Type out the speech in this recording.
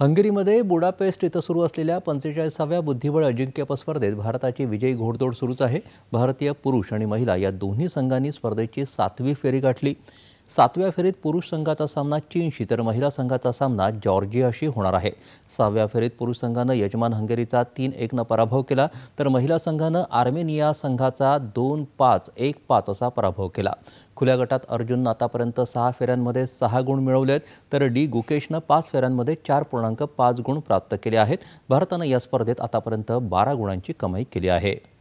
हंगेरीमध्ये Budapest इथं सुरू असलेल्या पंचेचाळीसाव्या बुद्धिबळ अजिंक्यपद स्पर्धेत भारताची विजयी घोडदौड सुरूच आहे भारतीय पुरुष आणि महिला या दोन्ही संघांनी स्पर्धेची सातवी फेरी गाठली सातव्या फेरीत पुरुष संघाचा सामना चीनशी तर महिला संघाचा सामना जॉर्जियाशी होणार आहे सहाव्या फेरीत पुरुष संघानं यजमान हंगेरीचा तीन एकनं पराभव केला तर महिला संघानं आर्मेनिया संघाचा दोन पाच एक पाच असा पराभव केला खुल्या गटात अर्जुननं आतापर्यंत सहा फेऱ्यांमध्ये सहा गुण मिळवले आहेत तर डी गुकेशनं पाच फेऱ्यांमध्ये चार पूर्णांक पाच गुण प्राप्त केले आहेत भारतानं या स्पर्धेत आतापर्यंत बारा गुणांची कमाई केली आहे